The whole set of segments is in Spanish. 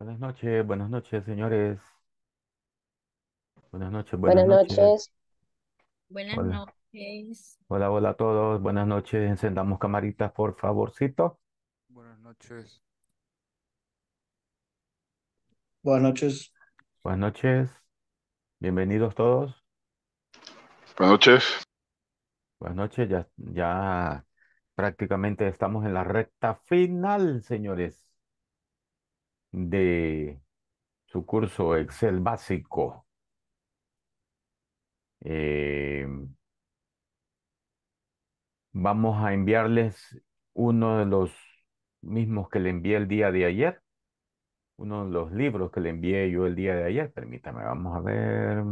Buenas noches, buenas noches, señores. Buenas noches, buenas noches. Buenas noches. hola, hola a todos. Buenas noches. Encendamos camaritas, por favorcito. Buenas noches. Buenas noches. Buenas noches. Bienvenidos todos. Buenas noches. Buenas noches. Ya, ya prácticamente estamos en la recta final, señores de su curso Excel básico. Eh, vamos a enviarles uno de los mismos que le envié el día de ayer. Uno de los libros que le envié yo el día de ayer. Permítame, vamos a ver.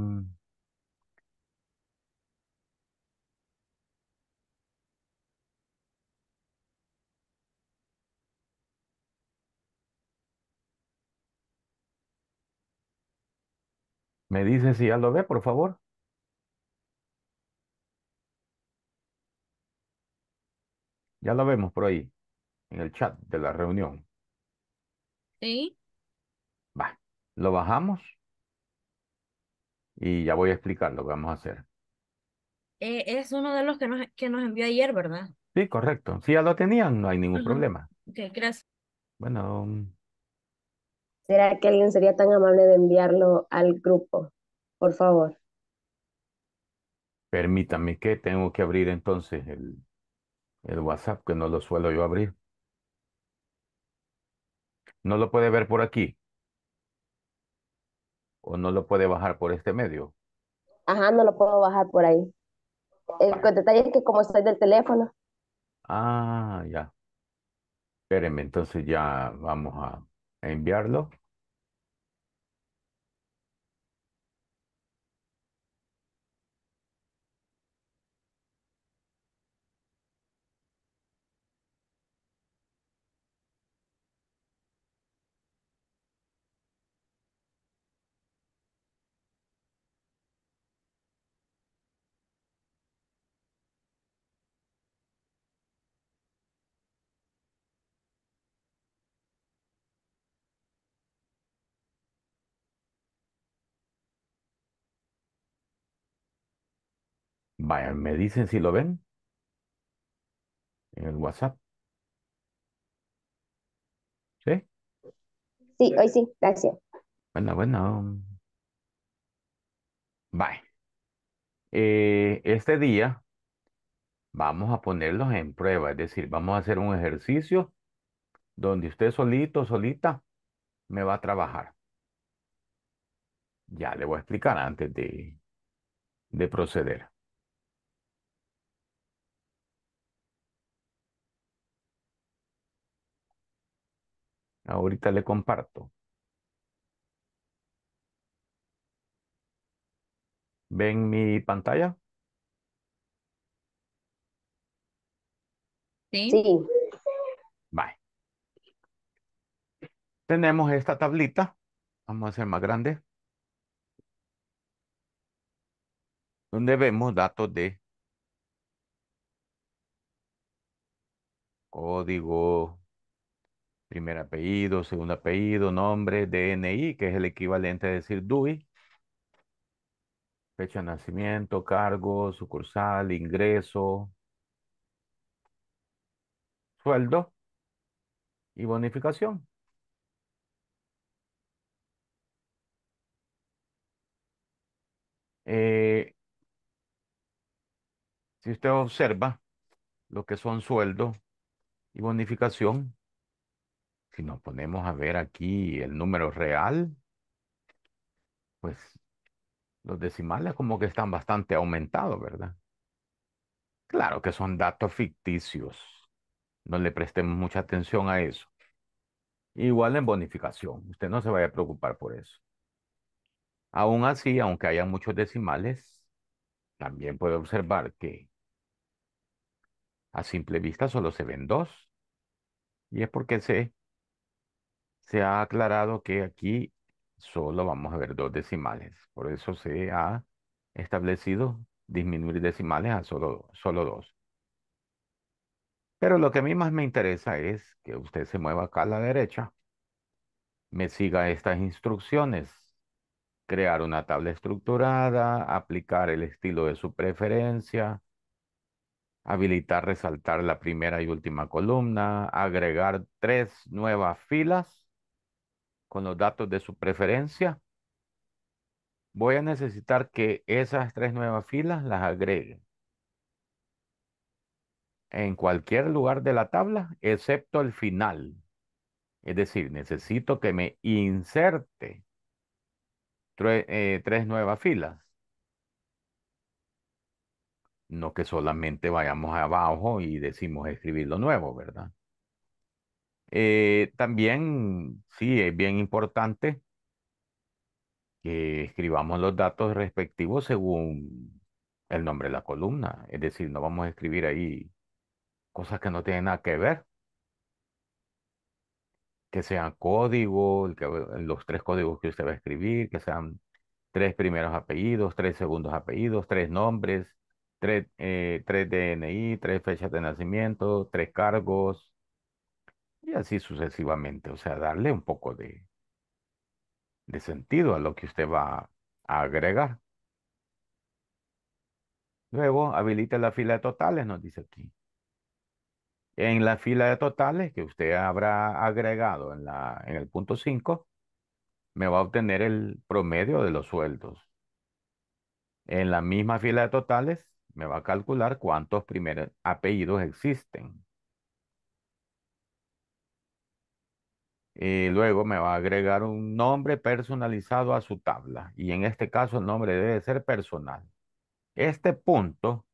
Me dice si ya lo ve, por favor. Ya lo vemos por ahí, en el chat de la reunión. Sí. Va, lo bajamos y ya voy a explicar lo que vamos a hacer. E, es uno de los que nos, que nos envió ayer, ¿verdad? Sí, correcto. Si ya lo tenían, no hay ningún problema. Ok, gracias. Bueno. ¿Será que alguien sería tan amable de enviarlo al grupo? Por favor. Permítame que tengo que abrir entonces el, el WhatsApp, que no lo suelo yo abrir. ¿No lo puede ver por aquí? ¿O no lo puede bajar por este medio? Ajá, no lo puedo bajar por ahí. El detalle es que como estoy del teléfono. Ah, ya. Espérenme, entonces ya vamos a enviarlo Vaya, me dicen si lo ven en el WhatsApp. ¿Sí? Sí, hoy sí, gracias. Bueno, bueno. Bye. Eh, este día vamos a ponerlos en prueba, es decir, vamos a hacer un ejercicio donde usted solito, solita, me va a trabajar. Ya le voy a explicar antes de proceder. Ahorita le comparto. ¿Ven mi pantalla? Sí. Bye. Tenemos esta tablita. Vamos a hacer más grande. Donde vemos datos de código, primer apellido, segundo apellido, nombre, DNI, que es el equivalente a decir DUI, fecha de nacimiento, cargo, sucursal, ingreso, sueldo y bonificación. Eh, si usted observa lo que son sueldo y bonificación, si nos ponemos a ver aquí el número real, pues los decimales como que están bastante aumentados, ¿verdad? Claro que son datos ficticios. No le prestemos mucha atención a eso. Igual en bonificación. Usted no se vaya a preocupar por eso. Aún así, aunque haya muchos decimales, también puede observar que a simple vista solo se ven dos. Y es porque se se ha aclarado que aquí solo vamos a ver dos decimales. Por eso se ha establecido disminuir decimales a solo, solo dos. Pero lo que a mí más me interesa es que usted se mueva acá a la derecha, me siga estas instrucciones, crear una tabla estructurada, aplicar el estilo de su preferencia, habilitar resaltar la primera y última columna, agregar tres nuevas filas con los datos de su preferencia, voy a necesitar que esas tres nuevas filas las agregue en cualquier lugar de la tabla, excepto el final. Es decir, necesito que me inserte eh, tres nuevas filas. No que solamente vayamos abajo y decimos escribir lo nuevo, ¿verdad? Eh, también, sí, es bien importante que escribamos los datos respectivos según el nombre de la columna. Es decir, no vamos a escribir ahí cosas que no tienen nada que ver. Que sean códigos, eh, los tres códigos que usted va a escribir, que sean tres primeros apellidos, tres segundos apellidos, tres nombres, tres, eh, tres DNI, tres fechas de nacimiento, tres cargos, y así sucesivamente, o sea, darle un poco de, sentido a lo que usted va a agregar. Luego, habilita la fila de totales, nos dice aquí. En la fila de totales que usted habrá agregado en, la, en el punto 5, me va a obtener el promedio de los sueldos. En la misma fila de totales, me va a calcular cuántos primeros apellidos existen. y luego me va a agregar un nombre personalizado a su tabla y en este caso el nombre debe ser personal. Este punto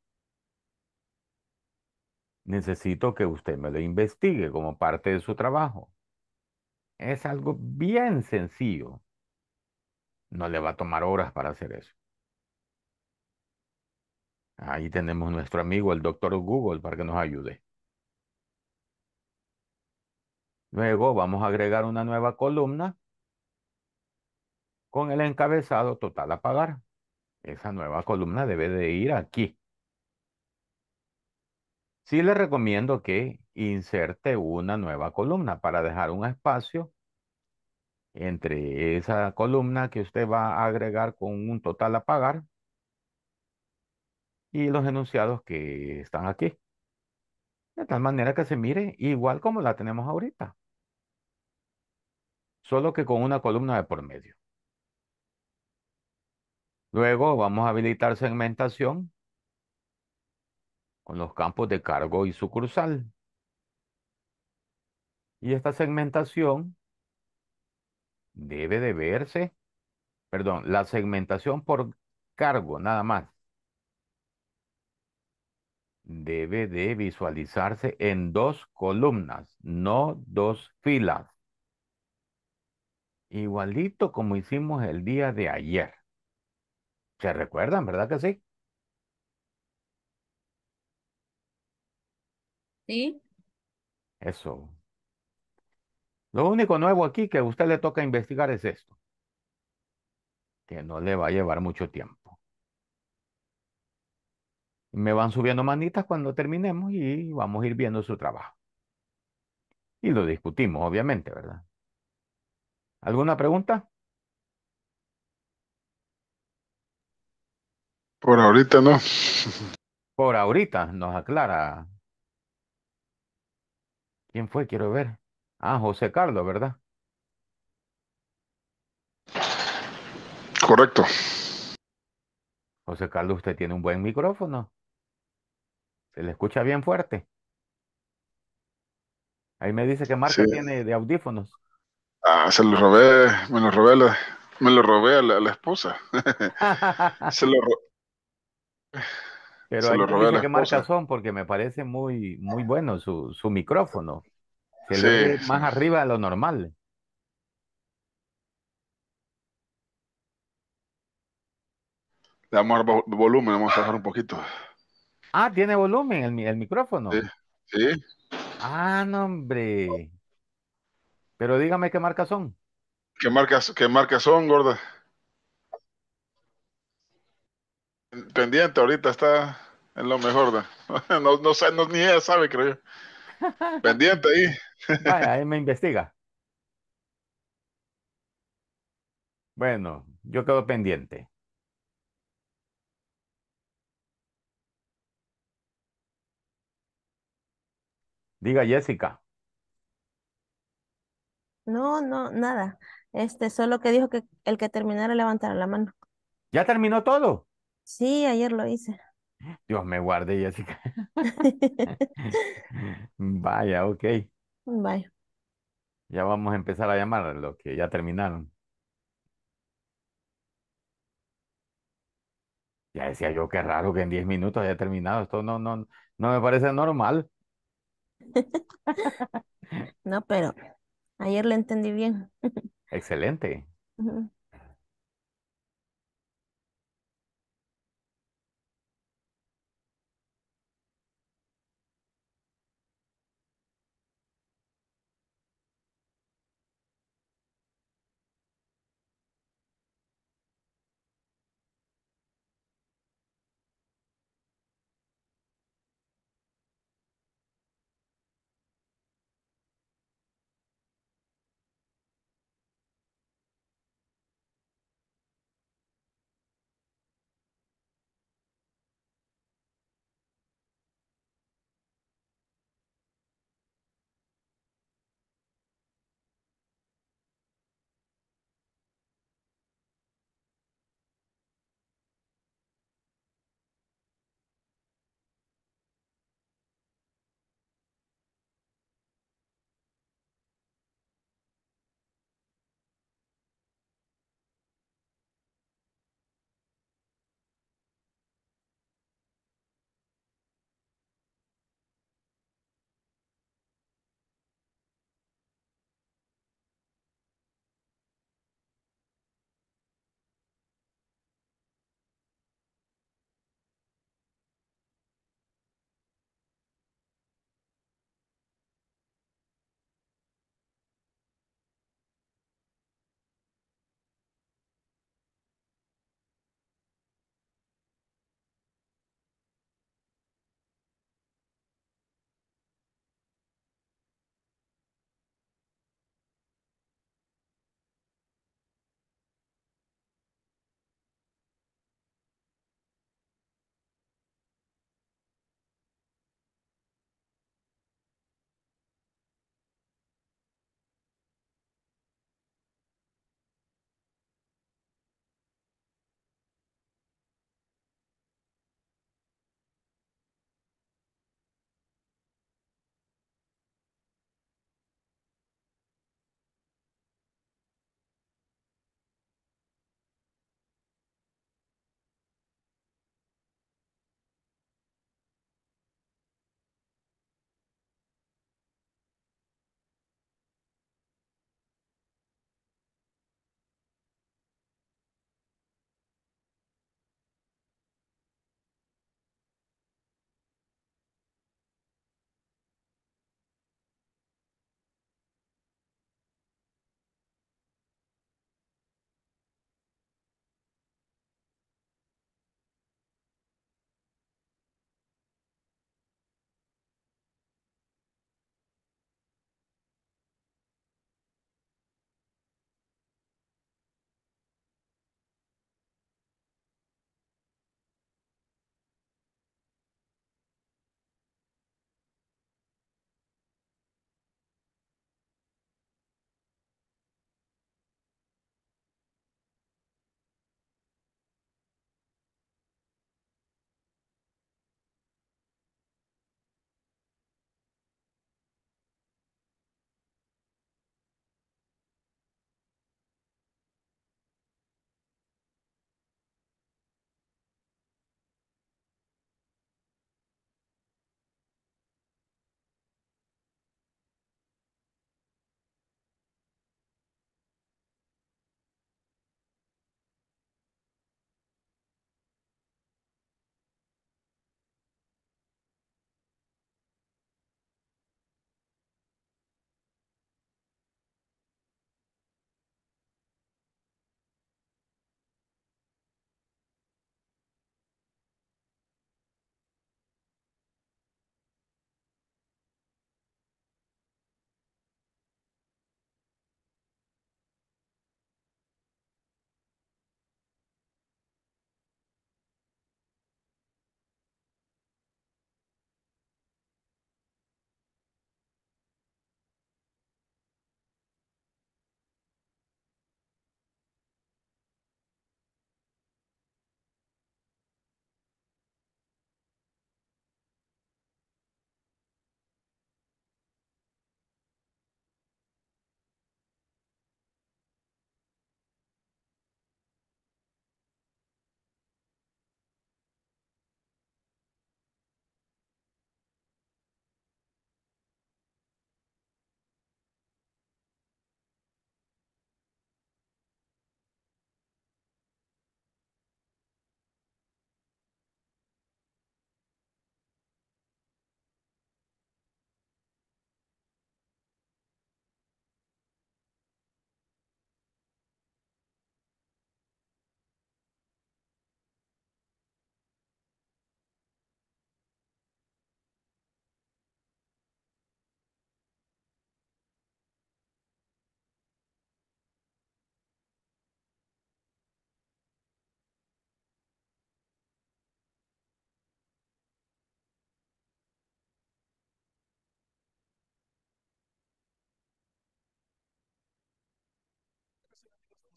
necesito que usted me lo investigue como parte de su trabajo. Es algo bien sencillo. No le va a tomar horas para hacer eso. Ahí tenemos nuestro amigo, el doctor Google, para que nos ayude. Luego vamos a agregar una nueva columna con el encabezado total a pagar. Esa nueva columna debe de ir aquí. Sí le recomiendo que inserte una nueva columna para dejar un espacio entre esa columna que usted va a agregar con un total a pagar y los enunciados que están aquí. De tal manera que se mire igual como la tenemos ahorita. Solo que con una columna de por medio. Luego vamos a habilitar segmentación con los campos de cargo y sucursal. Y esta segmentación debe de verse, perdón, la segmentación por cargo nada más debe de visualizarse en dos columnas, no dos filas. Igualito como hicimos el día de ayer. ¿Se recuerdan, verdad que sí? Sí. Eso. Lo único nuevo aquí que a usted le toca investigar es esto. Que no le va a llevar mucho tiempo. Me van subiendo manitas cuando terminemos y vamos a ir viendo su trabajo. Y lo discutimos, obviamente, ¿verdad? ¿Alguna pregunta? Por ahorita no. Por ahorita, nos aclara. ¿Quién fue? Quiero ver. Ah, José Carlos, ¿verdad? Correcto. José Carlos, usted tiene un buen micrófono le escucha bien fuerte. Ahí me dice que marca tiene de audífonos. Ah, se lo robé, me lo robé, me lo robé a la, esposa. se lo Pero ahí me dice qué marca son porque me parece muy, muy bueno su, su micrófono. Se le más arriba de lo normal. Le vamos a volumen, vamos a bajar un poquito. Ah, tiene volumen el, micrófono. Sí, Ah, no, hombre. Pero dígame qué marca son. ¿Qué marcas, qué marcas son, gorda? Pendiente, ahorita está en lo mejor. No, no, sé, no ni ella sabe, creo yo. Pendiente ahí. ahí me investiga. Bueno, yo quedo pendiente. Diga Jessica. No, no, nada. Este, solo que dijo que el que terminara levantara la mano. ¿Ya terminó todo? Sí, ayer lo hice. Dios me guarde, Jessica. Vaya, ok. Vaya. Ya vamos a empezar a llamar a los que ya terminaron. Ya decía yo, qué raro que en 10 minutos haya terminado. Esto no, no, no me parece normal. no, pero ayer le entendí bien. Excelente.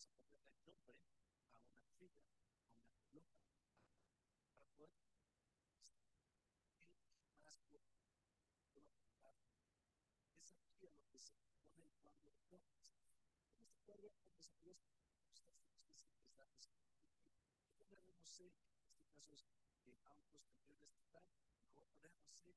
vamos a el nombre a una fila, a una pelota, para poder más es aquí a lo que se pone cuando tomas. En este cuadro, se los que eh, en este caso es autos, total, este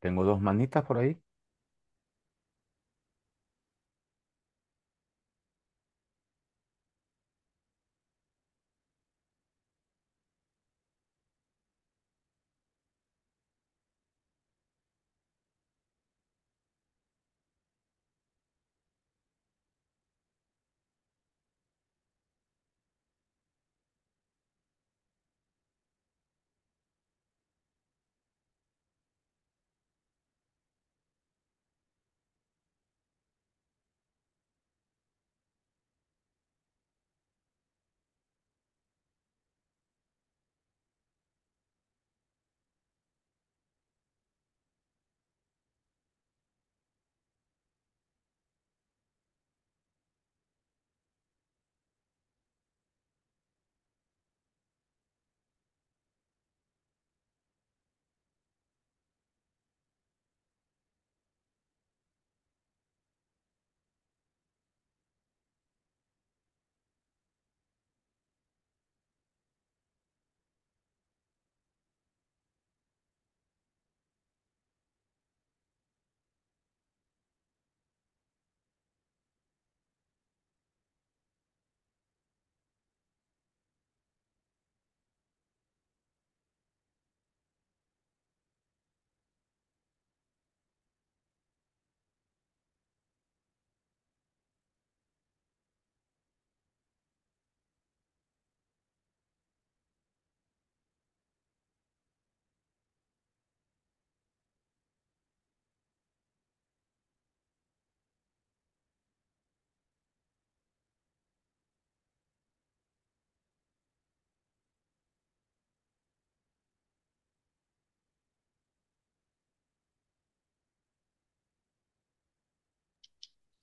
Tengo dos manitas por ahí.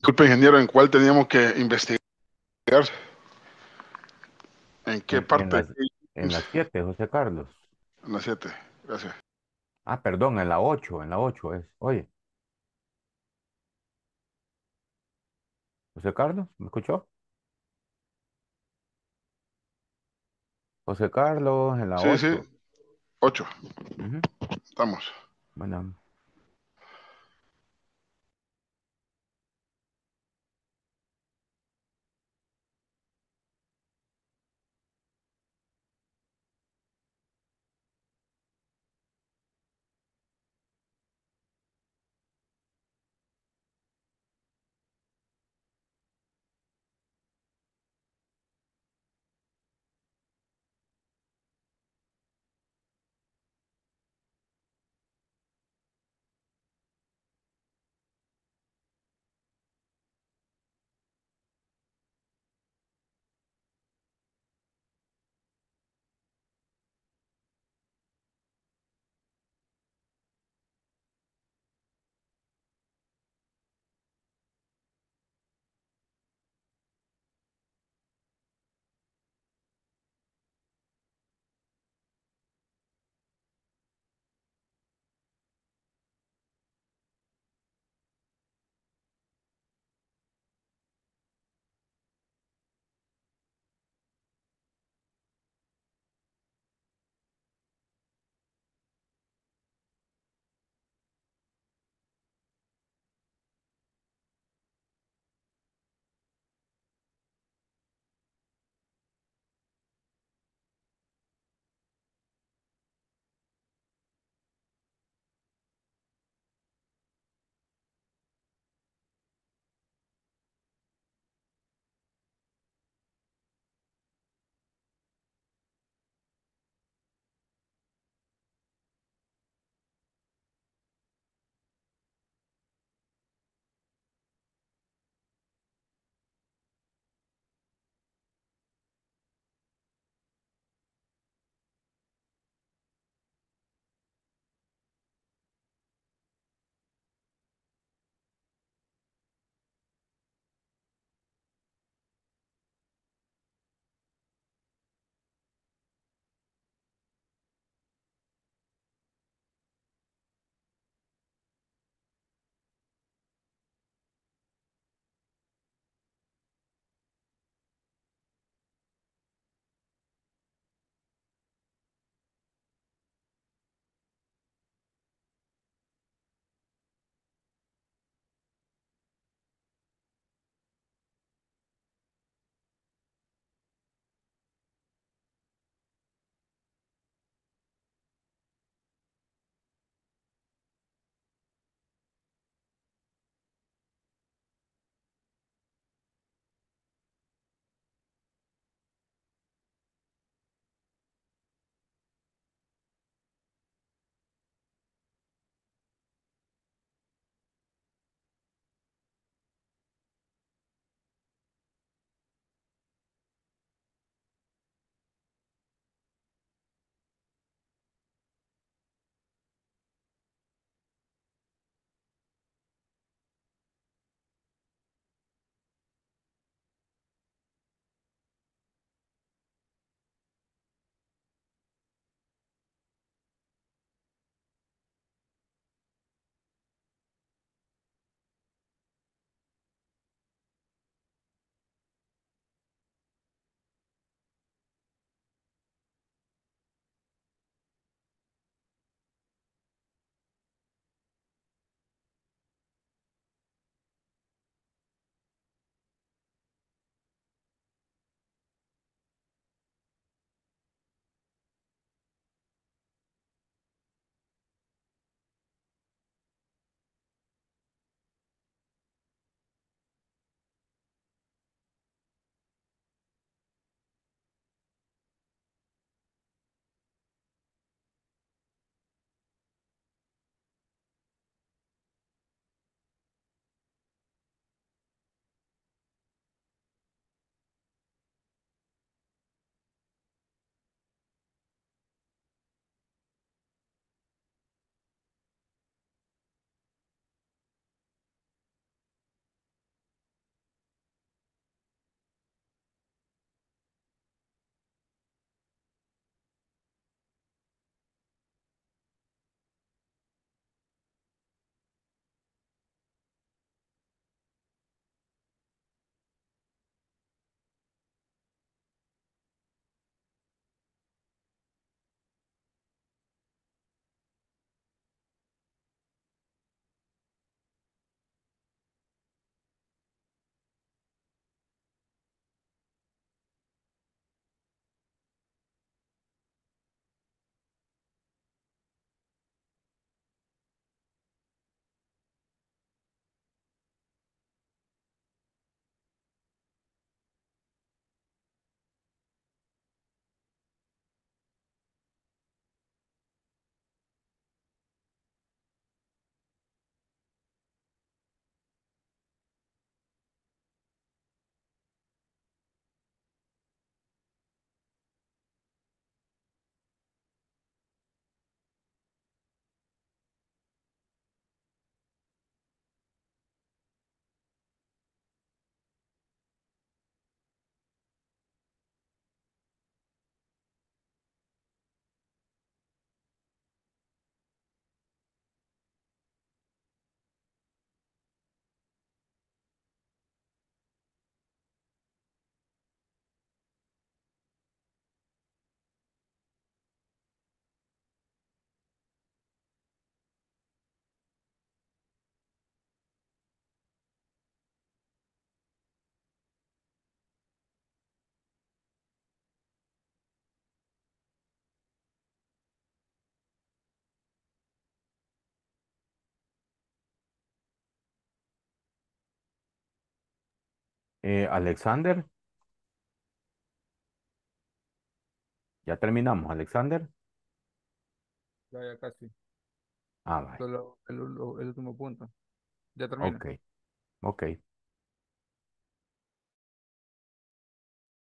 Disculpe, ingeniero, ¿en cuál teníamos que investigar? ¿En qué parte? En la 7, José Carlos. En la 7, gracias. Ah, perdón, en la 8, en la 8 es. Oye. José Carlos, ¿me escuchó? José Carlos, en la 8. Sí, sí, 8. Estamos. Bueno. Eh, Alexander. Ya terminamos, Alexander. Ya, casi. Ah, vale. el, último punto. Ya terminamos. Ok. Ok.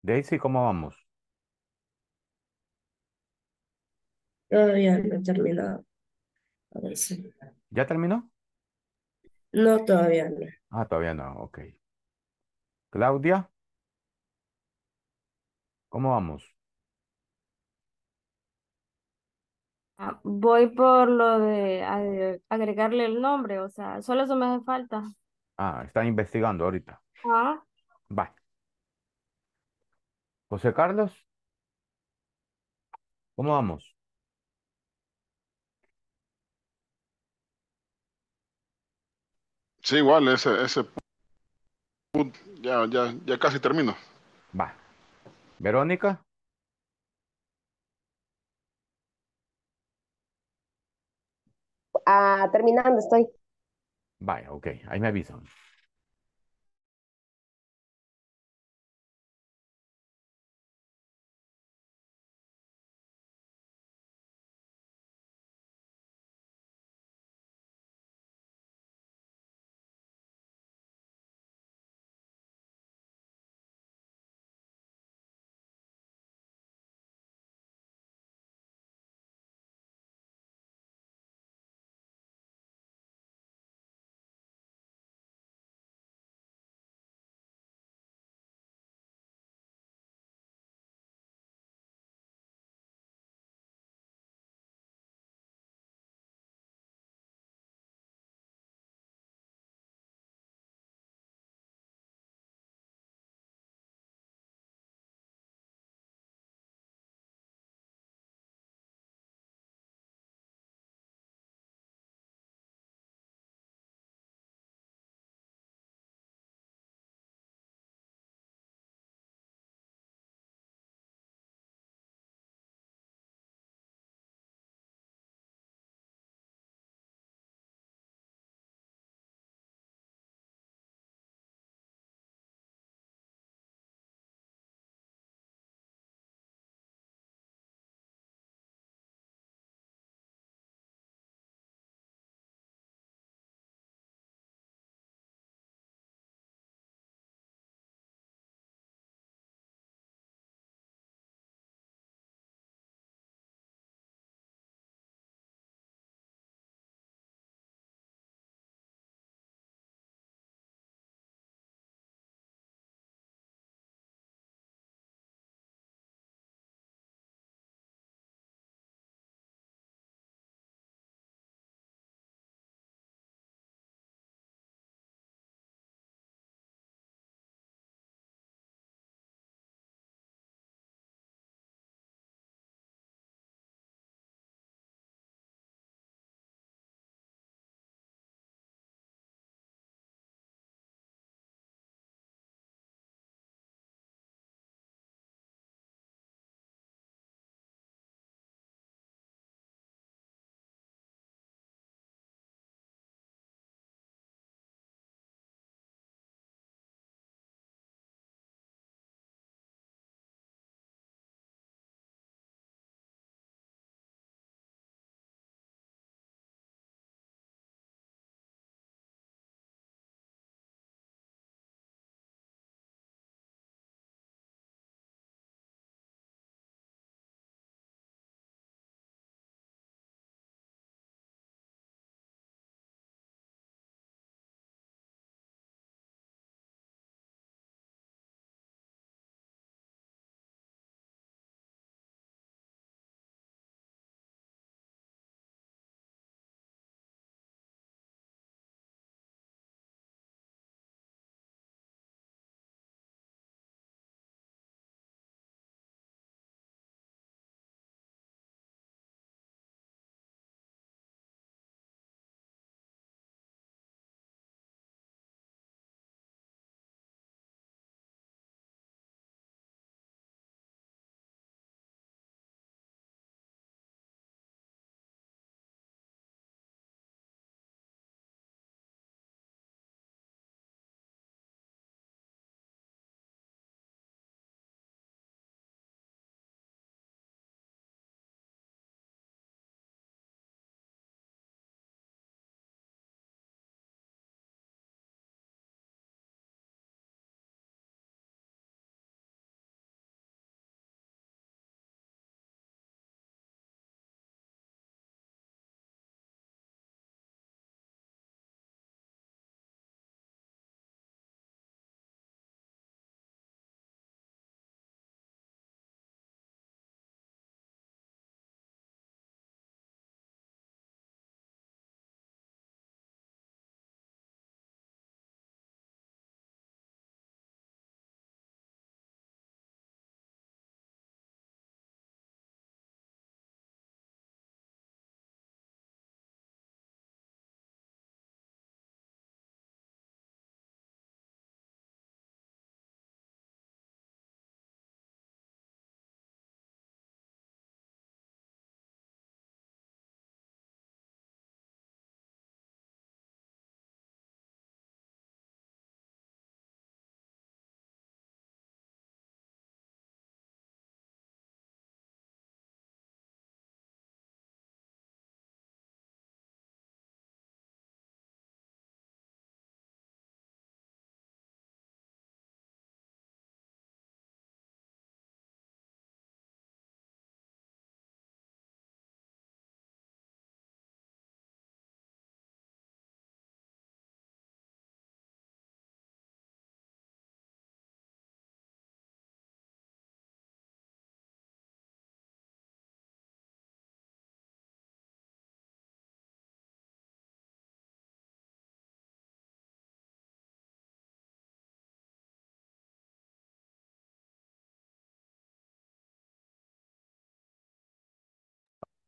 Daisy, ¿cómo vamos? Todavía no he terminado. A ver si. ¿Ya terminó? No, todavía no. Ah, todavía no, ok. Claudia, ¿cómo vamos? Ah, voy por lo de agregarle el nombre, o sea, solo eso me hace falta. Ah, están investigando ahorita. Ah, Va. José Carlos, ¿cómo vamos? Sí, igual, ese, ese ya, ya, ya casi termino. Va. Verónica. Ah, terminando estoy. Vaya, ok, ahí me avisan.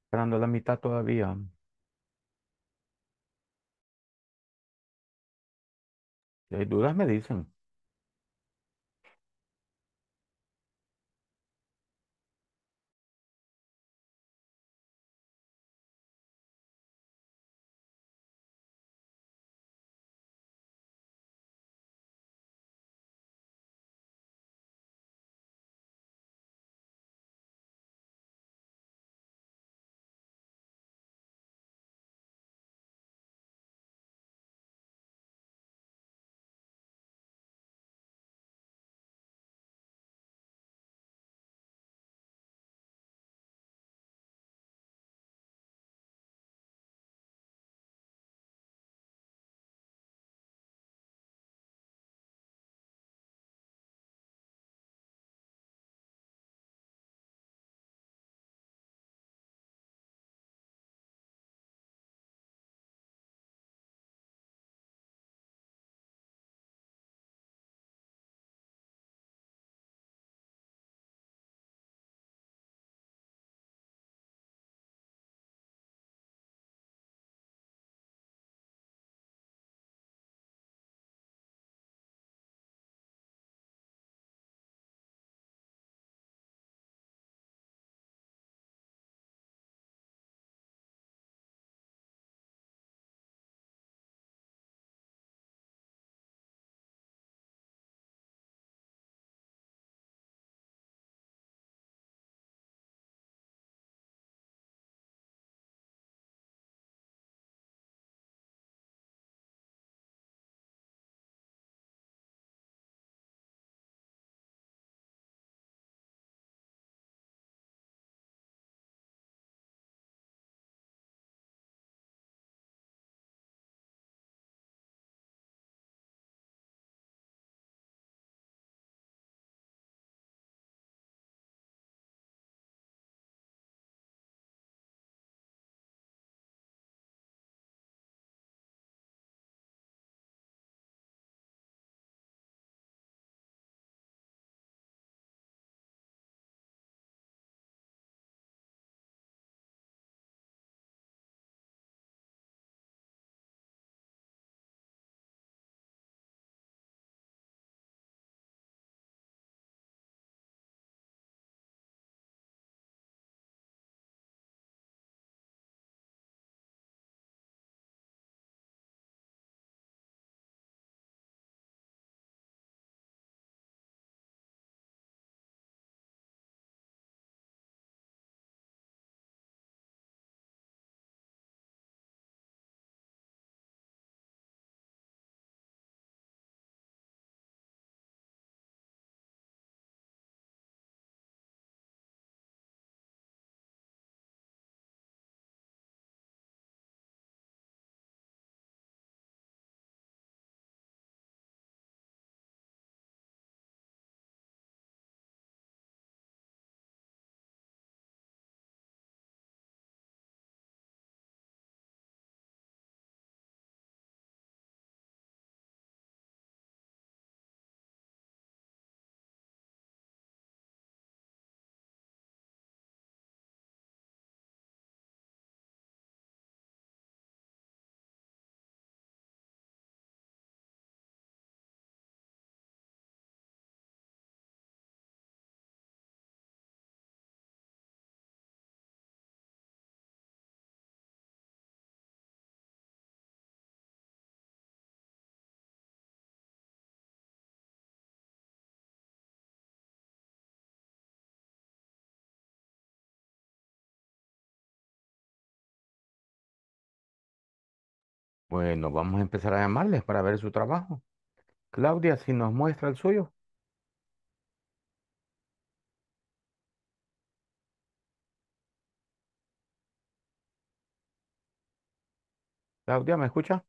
Esperando la mitad todavía. Si hay dudas, me dicen. Bueno, vamos a empezar a llamarles para ver su trabajo. Claudia, si nos muestra el suyo. Claudia, ¿me escucha?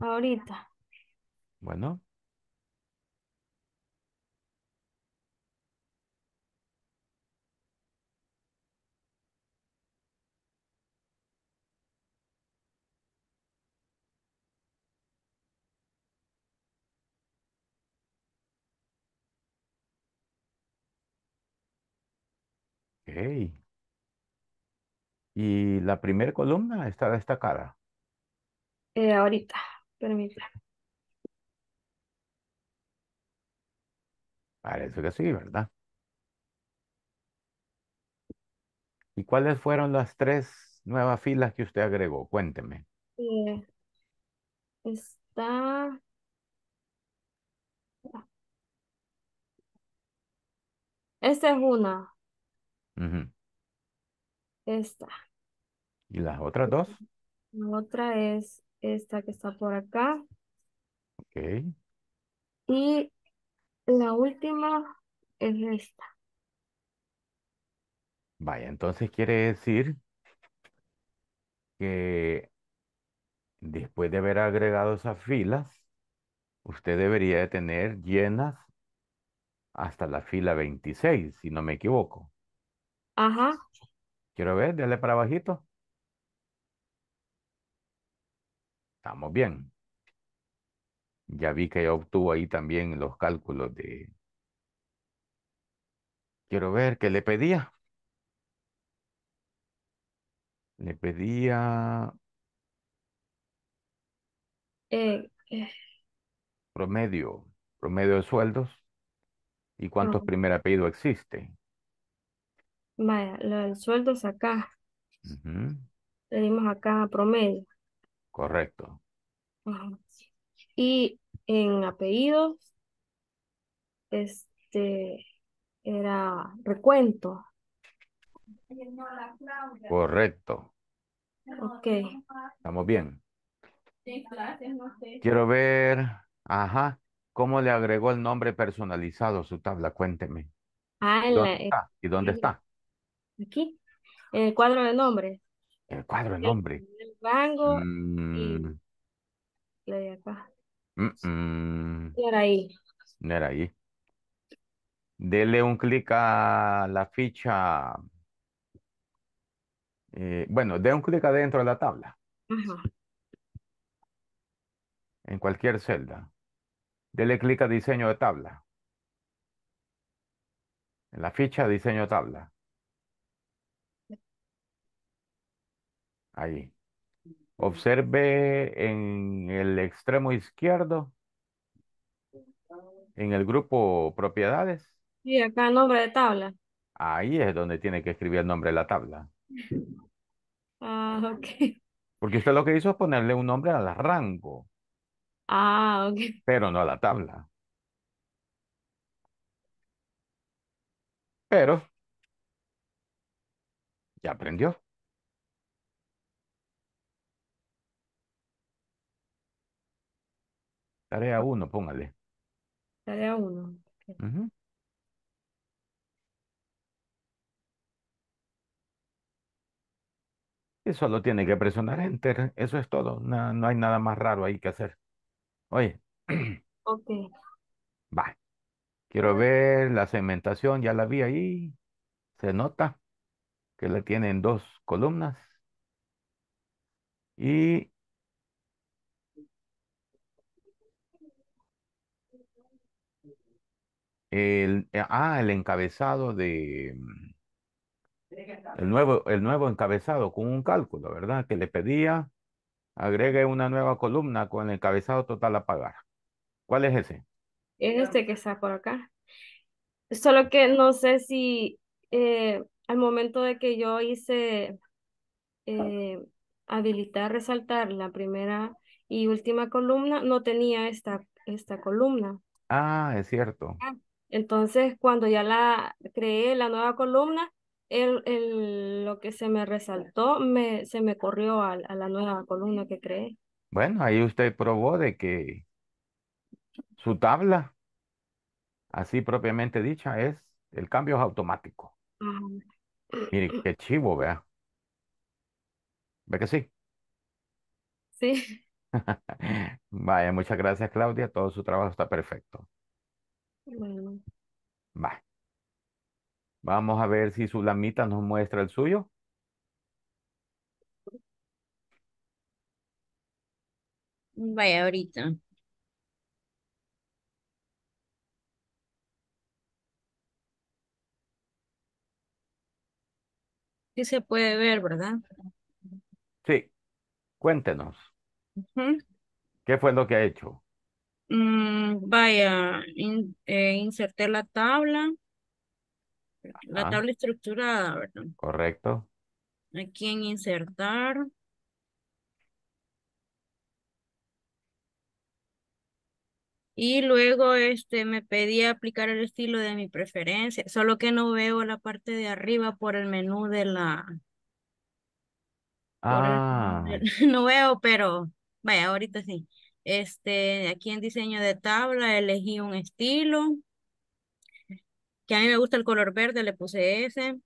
Ahorita. Bueno. Y la primera columna está destacada. Eh, ahorita, permítame. Parece que sí, ¿verdad? ¿Y cuáles fueron las tres nuevas filas que usted agregó? Cuénteme. Eh, está... Esta es una. Esta. ¿Y las otras dos? La otra es esta que está por acá. Ok. Y la última es esta. Vaya, entonces quiere decir que después de haber agregado esas filas, usted debería de tener llenas hasta la fila 26, si no me equivoco. Ajá. Quiero ver, dale para bajito. Estamos bien. Ya vi que ya obtuvo ahí también los cálculos de... Quiero ver qué le pedía. Le pedía... Eh, eh. Promedio, promedio de sueldos. ¿Y cuántos primer apellido existe? Vaya, el sueldo es acá. Le dimos acá promedio. Correcto. Y en apellidos, este era recuento. Correcto. Ok. Estamos bien. Quiero ver, ajá, cómo le agregó el nombre personalizado a su tabla. Cuénteme. Ah, en la- eh, ¿Y dónde está? aquí, en el cuadro de nombre El cuadro de nombre El rango y mm. acá. ahí. No era ahí. Dele un clic a la ficha. Eh, bueno, dé un clic adentro de la tabla. En cualquier celda. Dele clic a diseño de tabla. En la ficha diseño de tabla. Ahí. Observe en el extremo izquierdo, en el grupo propiedades. Y acá el nombre de tabla. Ahí es donde tiene que escribir el nombre de la tabla. Ah, ok. Porque usted lo que hizo es ponerle un nombre al rango. Ah, ok. Pero no a la tabla. Pero ya aprendió. Tarea 1, póngale. Tarea 1. Eso lo tiene que presionar Enter. Eso es todo. No, hay nada más raro ahí que hacer. Oye. Ok. Va. Quiero ver la segmentación. Ya la vi ahí. Se nota que la tienen dos columnas. Y El, eh, ah, el encabezado de... Mm, el nuevo, el nuevo encabezado con un cálculo, ¿verdad? Que le pedía, agregue una nueva columna con el encabezado total a pagar. ¿Cuál es ese? Es este que está por acá. Solo que no sé si eh, al momento de que yo hice eh, habilitar, resaltar la primera y última columna, no tenía esta, esta columna. Ah, es cierto. Ah, entonces, cuando ya la creé, la nueva columna, el, el, lo que se me resaltó me, se me corrió a, la nueva columna que creé. Bueno, ahí usted probó de que su tabla, así propiamente dicha, es el cambio es automático. Mire, qué chivo, vea. ¿Ve que sí? Sí. Vaya, muchas gracias, Claudia. Todo su trabajo está perfecto. Vamos a ver si su lamita nos muestra el suyo. Vaya, ahorita. Sí se puede ver, ¿verdad? Sí. Cuéntenos. ¿Qué fue lo que ha hecho? Mm, vaya, eh, inserté la tabla, la ah. tabla estructurada, ¿verdad? Correcto. Aquí en insertar. Y luego este me pedía aplicar el estilo de mi preferencia, solo que no veo la parte de arriba por el menú de la... Ah, no veo, pero vaya, ahorita sí. Este, aquí en diseño de tabla elegí un estilo. Que a mí me gusta el color verde, le puse ese.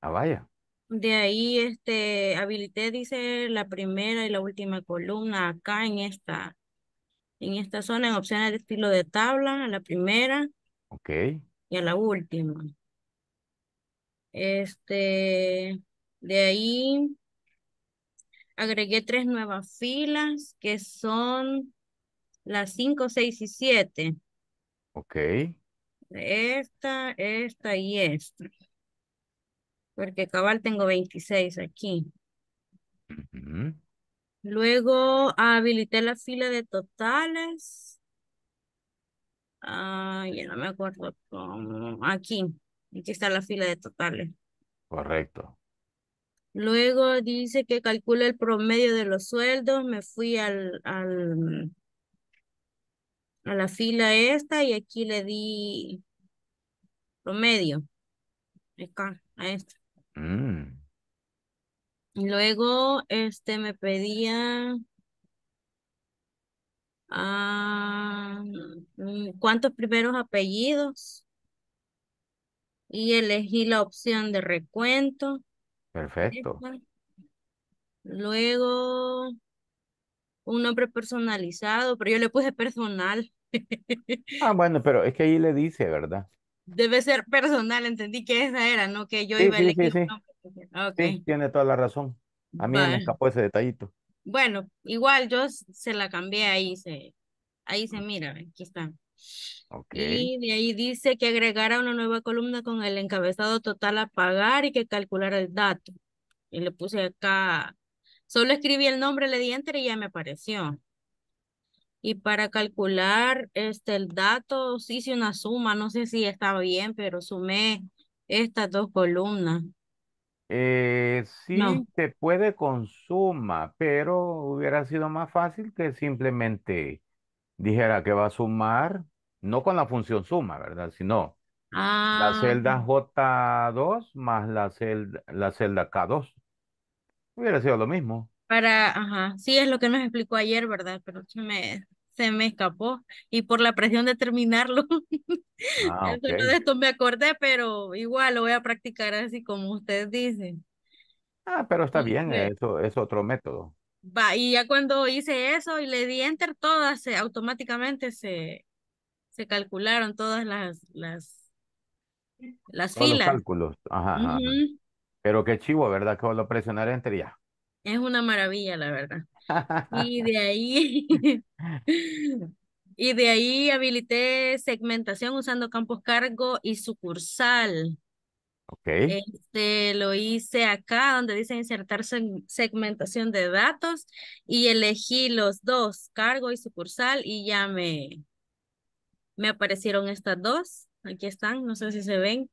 Ah, vaya. De ahí este, habilité, dice, la primera y la última columna acá en esta, en esta zona, en opciones de estilo de tabla, a la primera. Ok. Y a la última. Este, de ahí agregué tres nuevas filas que son las 5, 6 y 7. Ok. Esta, esta y esta. Porque cabal tengo 26 aquí. Luego habilité la fila de totales. Ay, ya no me acuerdo Aquí. Aquí está la fila de totales. Correcto. Luego dice que calcula el promedio de los sueldos. Me fui al, al, a la fila esta y aquí le di promedio. Acá, a esta. Mm. Luego, este me pedía ah, mm, cuántos primeros apellidos y elegí la opción de recuento. Perfecto. Luego, un nombre personalizado, pero yo le puse personal. ah, bueno, pero es que ahí le dice, ¿verdad? Debe ser personal, entendí que esa era, no que yo iba a elegir. Sí, sí. tiene toda la razón. A mí me escapó ese detallito. Bueno, igual yo se la cambié ahí, se, ahí se mira, aquí está. Okay. Y de ahí dice que agregara una nueva columna con el encabezado total a pagar y que calculara el dato. Y le puse acá, solo escribí el nombre, le di enter y ya me apareció. Y para calcular este, el dato, hice una suma, no sé si estaba bien, pero sumé estas dos columnas. Eh, sí, se puede con suma, pero hubiera sido más fácil que simplemente dijera que va a sumar, no con la función suma, ¿verdad? Sino la ah, celda J2 más la celda, la celda K2. Hubiera sido lo mismo. Para, ajá, sí, es lo que nos explicó ayer, ¿verdad? Pero se me, se me escapó y por la presión de terminarlo. Ah, de esto me acordé, pero igual lo voy a practicar así como ustedes dicen. Ah, pero está bien, eso es otro método. Va, y ya cuando hice eso y le di enter, todas se, automáticamente se, se calcularon todas las, las, las Todos filas. Los cálculos, ajá, Pero qué chivo, ¿verdad? Que lo presionar enter ya. Es una maravilla, la verdad. y de ahí, y de ahí habilité segmentación usando campos cargo y sucursal. Okay. Este, lo hice acá donde dice insertar segmentación de datos y elegí los dos, cargo y sucursal y ya me, me aparecieron estas dos. Aquí están, no sé si se ven.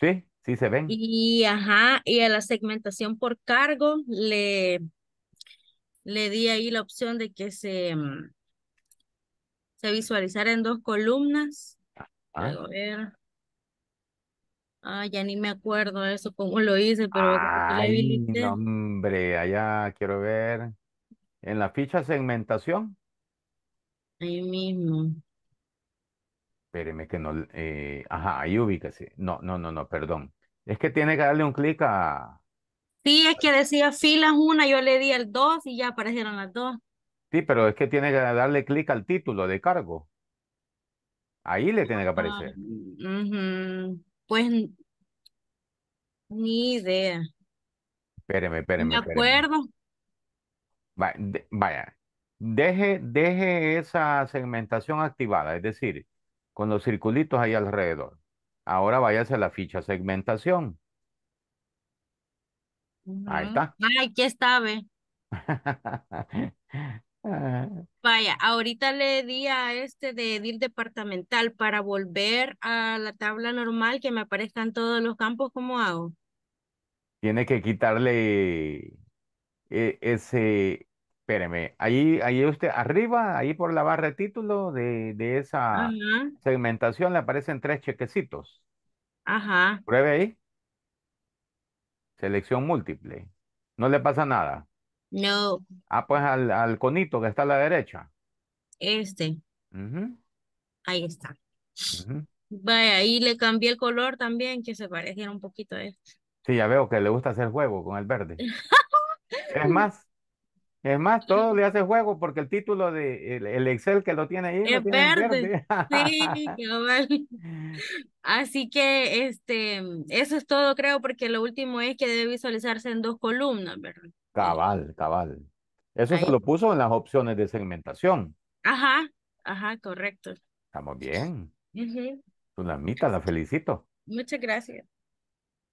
Sí, sí se ven. Y ajá, y a la segmentación por cargo le, le di ahí la opción de que se, se visualizara en dos columnas. Ah. a ver. Ah, ya ni me acuerdo eso, cómo lo hice, pero Ay, allá quiero ver. En la ficha segmentación, Ahí mismo. espéreme que no, eh, ajá, ahí ubíquese. No, no, no, no, perdón. Es que tiene que darle un clic a, Sí, es que decía filas una, yo le di el dos y ya aparecieron las dos. sí, pero es que tiene que darle clic al título de cargo. Ahí le tiene que ah, aparecer. Pues ni idea. Espéreme, espéreme. De acuerdo. vaya, deje, deje esa segmentación activada, es decir, con los circulitos ahí alrededor. Ahora váyase a la ficha segmentación. Ahí está. ay qué está, Ah. Vaya, ahorita le di a este de edil departamental para volver a la tabla normal que me aparezcan todos los campos, ¿cómo hago? Tiene que quitarle eh, ese, espéreme, ahí, ahí usted, arriba, ahí por la barra de título de, esa segmentación le aparecen tres chequecitos. Ajá. Pruebe ahí. Selección múltiple. No le pasa nada. No, Ah, pues al, al conito que está a la derecha. este. Ahí está. Vaya, ahí le cambié el color también, que se pareciera un poquito a este. Sí, ya veo que le gusta hacer juego con el verde. Es más, es más, todo le hace juego porque el título de el, Excel que lo tiene ahí Es verde. Así que este, eso es todo, creo, porque lo último es que debe visualizarse en dos columnas, ¿verdad? Cabal, cabal. Eso se lo puso en las opciones de segmentación. Ajá, ajá, correcto. Estamos bien. Tú -huh. la felicito. Muchas gracias.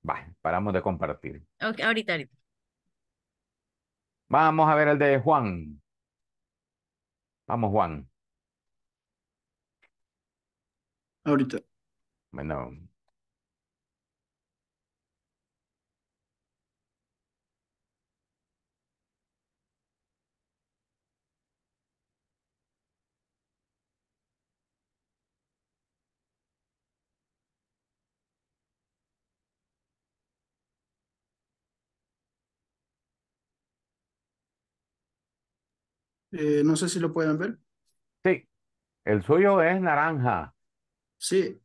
Va, paramos de compartir. ahorita, ahorita. Vamos a ver el de Juan. Vamos, Juan. Ahorita. Bueno, Eh, no sé si lo pueden ver. Sí, el suyo es naranja. Sí.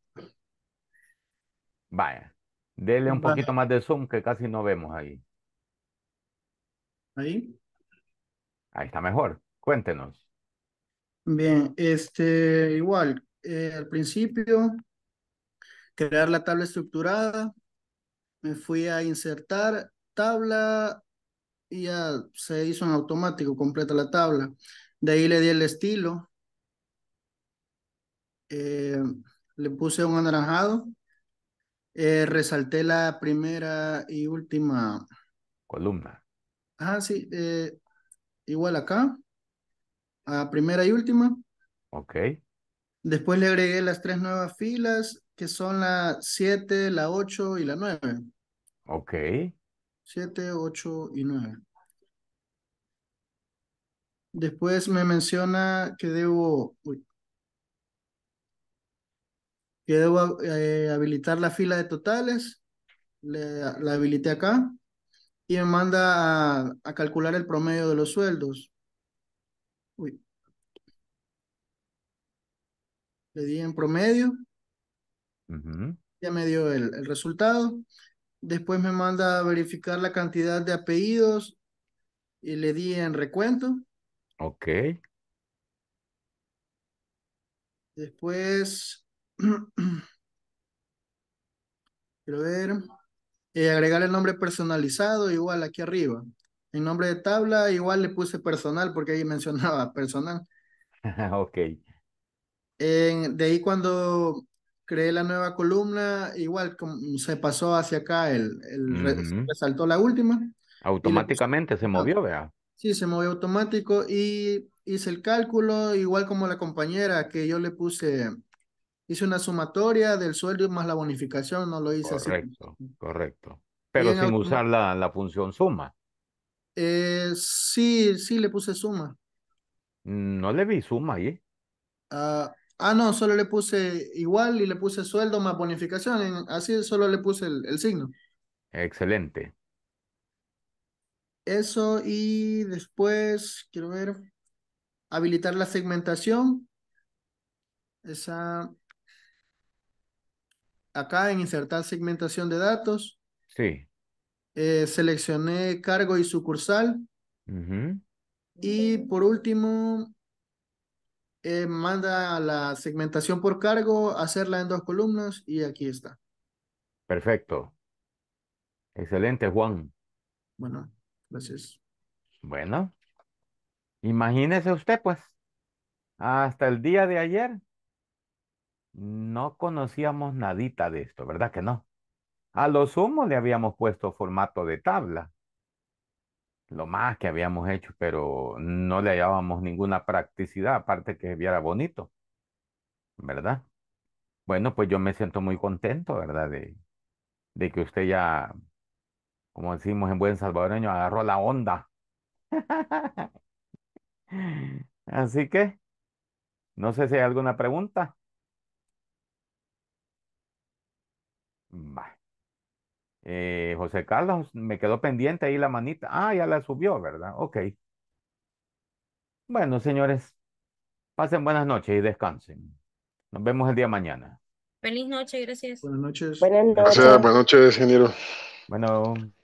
Vaya, dele un poquito más de zoom que casi no vemos ahí. Ahí. Ahí está mejor. Cuéntenos. Bien, este, igual, eh, al principio, crear la tabla estructurada, me fui a insertar tabla y ya se hizo en automático, completa la tabla. De ahí le di el estilo. Eh, le puse un anaranjado. Eh, resalté la primera y última columna. Ah, sí. Eh, igual acá. A primera y última. Ok. Después le agregué las tres nuevas filas, que son la 7, la 8 y la 9. Ok. 7, 8 y 9. Después me menciona que debo, que debo eh, habilitar la fila de totales. la habilité acá y me manda a, calcular el promedio de los sueldos. Uy. Le di en promedio. Ya me dio el resultado. Después me manda a verificar la cantidad de apellidos y le di en recuento. Ok. Después, quiero ver, eh, agregar el nombre personalizado igual aquí arriba. El nombre de tabla igual le puse personal porque ahí mencionaba personal. ok. de ahí cuando creé la nueva columna, igual como se pasó hacia acá, el, el resaltó la última. Automáticamente se movió, vea. Sí, se movió automático y hice el cálculo, igual como la compañera que yo le puse, hice una sumatoria del sueldo más la bonificación, no lo hice así. Correcto, correcto. Pero sin usar la, función suma. Eh, sí, sí, le puse suma. No le vi suma ahí. Ah. Ah, no, solo le puse igual y le puse sueldo más bonificación. Así solo le puse el, signo. Excelente. Eso y después, quiero ver, habilitar la segmentación. Esa. Acá en insertar segmentación de datos. Sí. Eh, seleccioné cargo y sucursal. Y por último, Manda eh, manda la segmentación por cargo, hacerla en dos columnas y aquí está. Perfecto. Excelente, Juan. Bueno, gracias. Bueno, imagínese usted, pues, hasta el día de ayer no conocíamos nadita de esto, ¿verdad que no? A lo sumo le habíamos puesto formato de tabla, lo más que habíamos hecho, pero no le hallábamos ninguna practicidad, aparte que viera bonito, ¿verdad? Bueno, pues yo me siento muy contento, ¿verdad? De, que usted ya, como decimos en buen salvadoreño, agarró la onda. Así que, no sé si hay alguna pregunta. Vale. Eh, José Carlos, me quedó pendiente ahí la manita. Ah, ya la subió, ¿verdad? Ok. Bueno, señores, pasen buenas noches y descansen. Nos vemos el día mañana. Feliz noche, gracias. Buenas noches. Buenas noches. buenas noches, ingeniero. Bueno.